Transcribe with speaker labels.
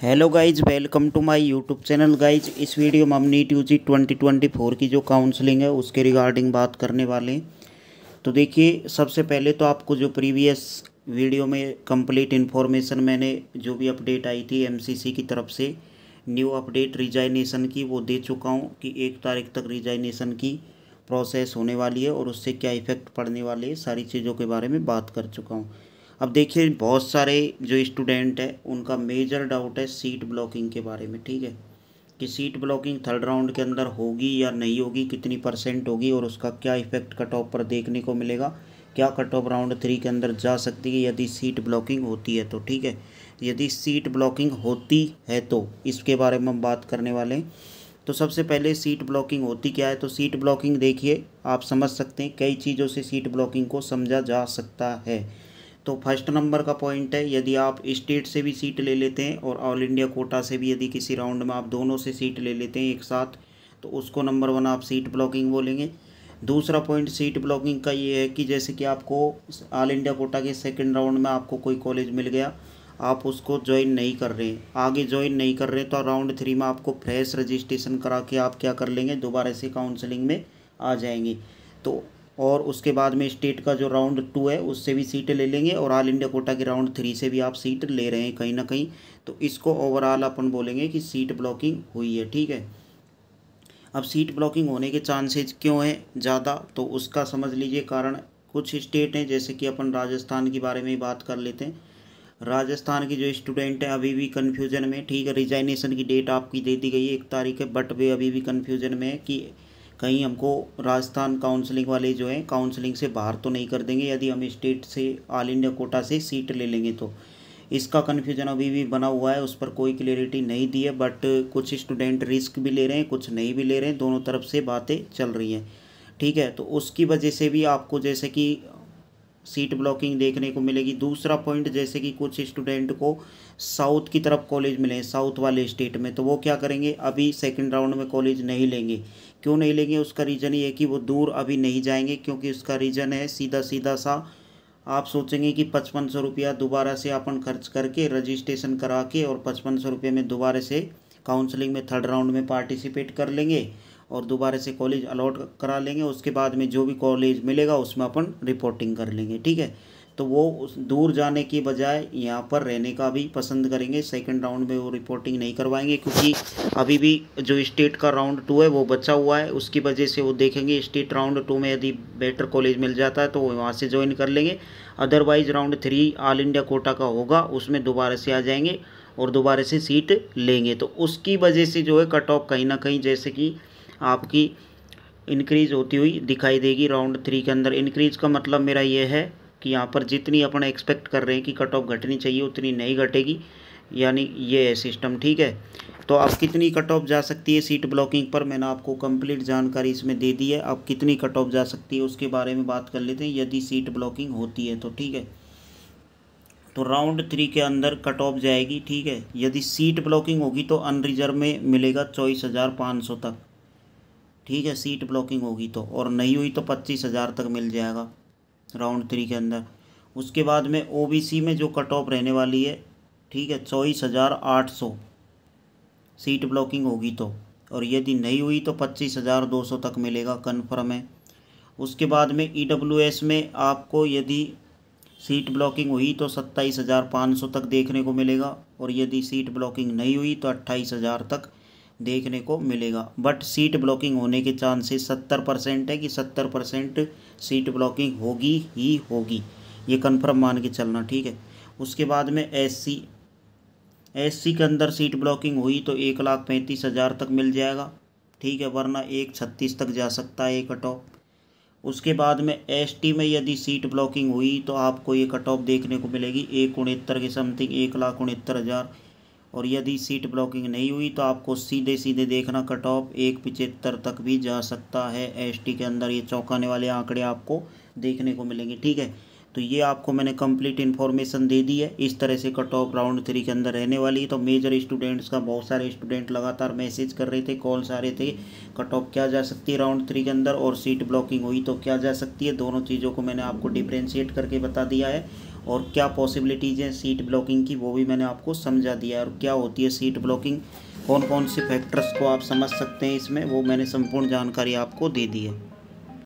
Speaker 1: hello guys welcome to my YouTube channel guys इस video में हम NEET U G twenty twenty four की जो काउंसलिंग है उसके रिगार्डिंग बात करने वाले हैं तो देखिए सबसे पहले तो आपको जो प्रीवियस वीडियो में कंप्लीट इन्फॉर्मेशन मैंने जो भी अपडेट आई थी एमसीसी की तरफ से न्यू अपडेट रिजाइनेशन की वो दे चुका हूँ कि एक तारीख तक रिजाइनेशन की प्रोसेस होने वाली है और उससे क्या इफ़ेक्ट पड़ने वाले सारी चीज़ों के बारे में बात कर चुका हूँ अब देखिए बहुत सारे जो स्टूडेंट है उनका मेजर डाउट है सीट ब्लॉकिंग के बारे में ठीक है कि सीट ब्लॉकिंग थर्ड राउंड के अंदर होगी या नहीं होगी कितनी परसेंट होगी और उसका क्या इफेक्ट कट ऑफ पर देखने को मिलेगा क्या कट ऑफ राउंड थ्री के अंदर जा सकती है यदि सीट ब्लॉकिंग होती है तो ठीक है यदि सीट ब्लॉकिंग होती है तो इसके बारे में हम बात करने वाले हैं तो सबसे पहले सीट ब्लॉकिंग होती क्या है तो सीट ब्लॉकिंग देखिए आप समझ सकते हैं कई चीज़ों से सीट ब्लॉकिंग को समझा जा सकता है तो फर्स्ट नंबर का पॉइंट है यदि आप स्टेट से भी सीट ले लेते हैं और ऑल इंडिया कोटा से भी यदि किसी राउंड में आप दोनों से सीट ले लेते हैं एक साथ तो उसको नंबर वन आप सीट ब्लॉकिंग बोलेंगे दूसरा पॉइंट सीट ब्लॉकिंग का ये है कि जैसे कि आपको ऑल इंडिया कोटा के सेकंड राउंड में आपको कोई कॉलेज मिल गया आप उसको ज्वाइन नहीं कर रहे आगे ज्वाइन नहीं कर रहे तो राउंड थ्री में आपको फ्रेश रजिस्ट्रेशन करा के आप क्या कर लेंगे दोबारा से काउंसलिंग में आ जाएंगे तो और उसके बाद में स्टेट का जो राउंड टू है उससे भी सीट ले लेंगे और ऑल इंडिया कोटा के राउंड थ्री से भी आप सीट ले रहे हैं कहीं ना कहीं तो इसको ओवरऑल अपन बोलेंगे कि सीट ब्लॉकिंग हुई है ठीक है अब सीट ब्लॉकिंग होने के चांसेज क्यों हैं ज़्यादा तो उसका समझ लीजिए कारण कुछ स्टेट हैं जैसे कि अपन राजस्थान के बारे में बात कर लेते हैं राजस्थान के जो स्टूडेंट हैं अभी भी कन्फ्यूजन में ठीक है रिजाइनेशन की डेट आपकी दे दी गई है एक तारीख है बट वे अभी भी कन्फ्यूजन में है कि कहीं हमको राजस्थान काउंसलिंग वाले जो हैं काउंसलिंग से बाहर तो नहीं कर देंगे यदि हम स्टेट से ऑल इंडिया कोटा से सीट ले लेंगे तो इसका कन्फ्यूजन अभी भी बना हुआ है उस पर कोई क्लियरिटी नहीं दी है बट कुछ स्टूडेंट रिस्क भी ले रहे हैं कुछ नहीं भी ले रहे हैं दोनों तरफ से बातें चल रही हैं ठीक है तो उसकी वजह से भी आपको जैसे कि सीट ब्लॉकिंग देखने को मिलेगी दूसरा पॉइंट जैसे कि कुछ स्टूडेंट को साउथ की तरफ कॉलेज मिले साउथ वाले स्टेट में तो वो क्या करेंगे अभी सेकंड राउंड में कॉलेज नहीं लेंगे क्यों नहीं लेंगे उसका रीज़न ये है कि वो दूर अभी नहीं जाएंगे क्योंकि उसका रीज़न है सीधा सीधा सा आप सोचेंगे कि पचपन सौ रुपया दोबारा से अपन खर्च करके रजिस्ट्रेशन करा के और पचपन सौ रुपये में दोबारा से काउंसलिंग में थर्ड राउंड में पार्टिसिपेट कर लेंगे और दोबारा से कॉलेज अलॉट करा लेंगे उसके बाद में जो भी कॉलेज मिलेगा उसमें अपन रिपोर्टिंग कर लेंगे ठीक है तो वो दूर जाने की बजाय यहाँ पर रहने का भी पसंद करेंगे सेकंड राउंड में वो रिपोर्टिंग नहीं करवाएंगे क्योंकि अभी भी जो स्टेट का राउंड टू है वो बचा हुआ है उसकी वजह से वो देखेंगे स्टेट राउंड टू में यदि बेटर कॉलेज मिल जाता है तो वो वहाँ से ज्वाइन कर लेंगे otherwise round three all India quota का होगा उसमें दोबारा से आ जाएंगे और दोबारा से सीट लेंगे तो उसकी वजह से जो है कट ऑफ कहीं ना कहीं जैसे कि आपकी इंक्रीज होती हुई दिखाई देगी राउंड थ्री के अंदर इंक्रीज का मतलब मेरा ये है कि यहाँ पर जितनी अपन एक्सपेक्ट कर रहे हैं कि कट ऑफ घटनी चाहिए उतनी नहीं घटेगी यानी ये है सिस्टम ठीक है तो आप कितनी कट ऑफ जा सकती है सीट ब्लॉकिंग पर मैंने आपको कंप्लीट जानकारी इसमें दे दी है आप कितनी कट ऑफ जा सकती है उसके बारे में बात कर लेते हैं यदि सीट ब्लॉकिंग होती है तो ठीक है तो राउंड थ्री के अंदर कट ऑफ जाएगी ठीक है यदि सीट ब्लॉकिंग होगी तो अनरिजर्व में मिलेगा चौबीस हज़ार पाँच सौ तक ठीक है सीट ब्लॉकिंग होगी तो और नहीं हुई तो पच्चीस हज़ार तक मिल जाएगा राउंड थ्री के अंदर उसके बाद में ओबीसी में जो कट ऑफ रहने वाली है ठीक है चौबीस हज़ार आठ सौ सीट ब्लॉकिंग होगी तो और यदि नहीं हुई तो पच्चीस हज़ार दो सौ तक मिलेगा कन्फर्म है उसके बाद में ई डब्ल्यू एस में आपको यदि सीट ब्लॉकिंग हुई तो सत्ताईस हज़ार पाँच सौ तक देखने को मिलेगा और यदि सीट ब्लॉकिंग नहीं हुई तो अट्ठाईस हज़ार तक देखने को मिलेगा बट सीट ब्लॉकिंग होने के चांसेस सत्तर परसेंट है कि सत्तर परसेंट सीट ब्लॉकिंग होगी ही होगी ये कन्फर्म मान के चलना ठीक है उसके बाद में एससी एससी के अंदर सीट ब्लॉकिंग हुई तो एक लाख पैंतीस हज़ार तक मिल जाएगा ठीक है वरना एक छत्तीस तक जा सकता है ये कट ऑफ उसके बाद में एसटी में यदि सीट ब्लॉकिंग हुई तो आपको ये कट ऑफ देखने को मिलेगी एक उनहत्तर के समथिंग एक लाख उनहत्तर हज़ार और यदि सीट ब्लॉकिंग नहीं हुई तो आपको सीधे सीधे देखना कट ऑफ एक पिचहत्तर तक भी जा सकता है एसटी के अंदर ये चौंकाने वाले आंकड़े आपको देखने को मिलेंगे ठीक है तो ये आपको मैंने कंप्लीट इन्फॉर्मेशन दे दी है इस तरह से कट ऑफ राउंड थ्री के अंदर रहने वाली है तो मेजर स्टूडेंट्स का बहुत सारे स्टूडेंट लगातार मैसेज कर रहे थे कॉल्स आ रहे थे कट ऑफ क्या जा सकती है राउंड थ्री के अंदर और सीट ब्लॉकिंग हुई तो क्या जा सकती है दोनों चीज़ों को मैंने आपको डिफ्रेंशिएट करके बता दिया है और क्या पॉसिबिलिटीज़ हैं सीट ब्लॉकिंग की वो भी मैंने आपको समझा दिया और क्या होती है सीट ब्लॉकिंग कौन कौन से फैक्टर्स को आप समझ सकते हैं इसमें वो मैंने संपूर्ण जानकारी आपको दे दी है